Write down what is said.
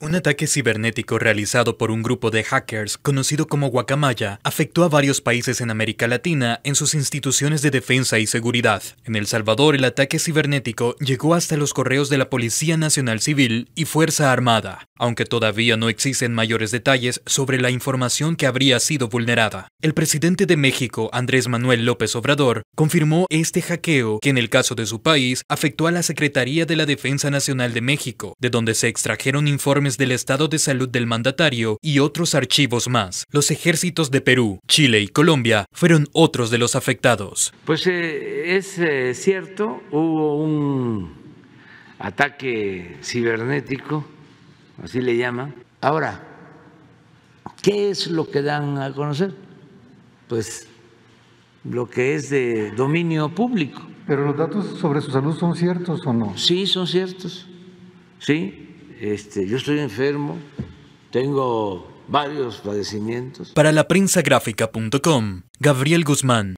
Un ataque cibernético realizado por un grupo de hackers conocido como Guacamaya afectó a varios países en América Latina en sus instituciones de defensa y seguridad. En El Salvador el ataque cibernético llegó hasta los correos de la Policía Nacional Civil y Fuerza Armada aunque todavía no existen mayores detalles sobre la información que habría sido vulnerada. El presidente de México, Andrés Manuel López Obrador, confirmó este hackeo que en el caso de su país afectó a la Secretaría de la Defensa Nacional de México, de donde se extrajeron informes del estado de salud del mandatario y otros archivos más. Los ejércitos de Perú, Chile y Colombia fueron otros de los afectados. Pues eh, es eh, cierto, hubo un ataque cibernético así le llaman. Ahora, ¿qué es lo que dan a conocer? Pues lo que es de dominio público. Pero los datos sobre su salud son ciertos o no? Sí, son ciertos. Sí, este, yo estoy enfermo, tengo varios padecimientos. Para la Gabriel Guzmán.